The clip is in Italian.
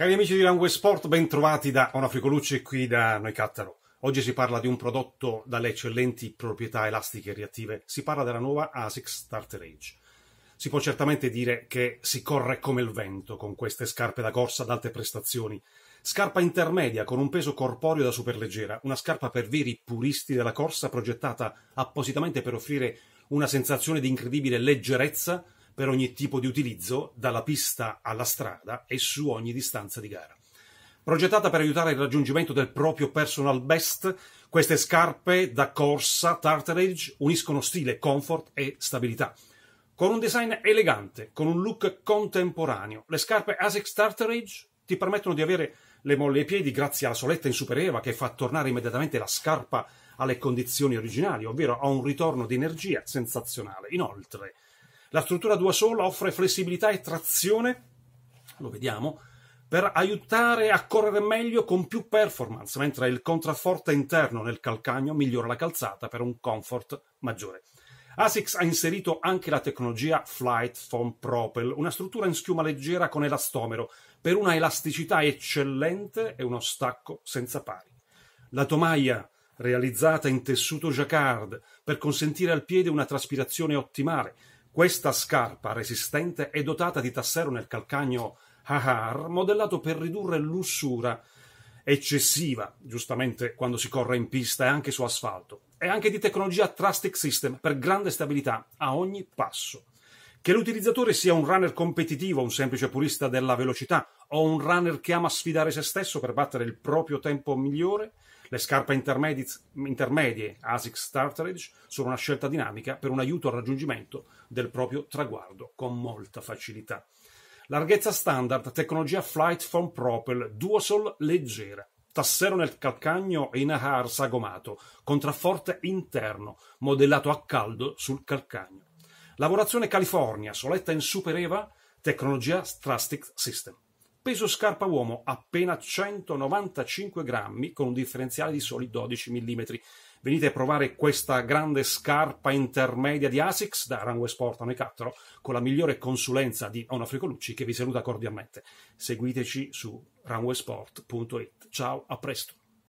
Cari amici di Langue Sport, ben trovati da Onofrico Luce qui da Noi Cattaro. Oggi si parla di un prodotto dalle eccellenti proprietà elastiche e reattive, si parla della nuova ASICS Starter Age. Si può certamente dire che si corre come il vento con queste scarpe da corsa ad alte prestazioni, scarpa intermedia con un peso corporeo da superleggera, una scarpa per veri puristi della corsa progettata appositamente per offrire una sensazione di incredibile leggerezza per ogni tipo di utilizzo, dalla pista alla strada e su ogni distanza di gara. Progettata per aiutare il raggiungimento del proprio personal best, queste scarpe da corsa Tartarage uniscono stile, comfort e stabilità. Con un design elegante, con un look contemporaneo, le scarpe ASICS Tartarage ti permettono di avere le molle ai piedi grazie alla soletta in supereva che fa tornare immediatamente la scarpa alle condizioni originali, ovvero a un ritorno di energia sensazionale. Inoltre, la struttura Duasol offre flessibilità e trazione, lo vediamo, per aiutare a correre meglio con più performance, mentre il contrafforte interno nel calcagno migliora la calzata per un comfort maggiore. ASICS ha inserito anche la tecnologia Flight Foam Propel, una struttura in schiuma leggera con elastomero, per una elasticità eccellente e uno stacco senza pari. La tomaia, realizzata in tessuto jacquard, per consentire al piede una traspirazione ottimale, questa scarpa resistente è dotata di tassero nel calcagno Hahar modellato per ridurre l'ussura eccessiva, giustamente quando si corre in pista e anche su asfalto, e anche di tecnologia Trustic System per grande stabilità a ogni passo. Che l'utilizzatore sia un runner competitivo, un semplice purista della velocità o un runner che ama sfidare se stesso per battere il proprio tempo migliore, le scarpe intermedie ASIC Startridge sono una scelta dinamica per un aiuto al raggiungimento del proprio traguardo con molta facilità. Larghezza standard, tecnologia Flight from Propel, duosol leggera, Tassero nel calcagno e in ahar sagomato, contrafforte interno, modellato a caldo sul calcagno. Lavorazione California, soletta in Super Eva, tecnologia Strastic System. Peso scarpa uomo appena 195 grammi con un differenziale di soli 12 mm. Venite a provare questa grande scarpa intermedia di ASICS da Runway Sport a Noi 4 con la migliore consulenza di Onofrico Lucci che vi saluta cordialmente. Seguiteci su runwaysport.it. Ciao, a presto.